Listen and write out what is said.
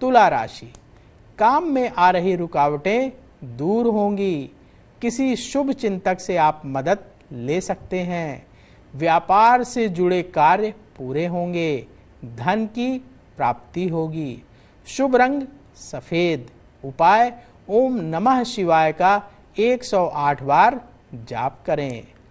तुला राशि काम में आ रही रुकावटें दूर होंगी किसी शुभ चिंतक से आप मदद ले सकते हैं व्यापार से जुड़े कार्य पूरे होंगे धन की प्राप्ति होगी शुभ रंग सफ़ेद उपाय ओम नमः शिवाय का 108 बार जाप करें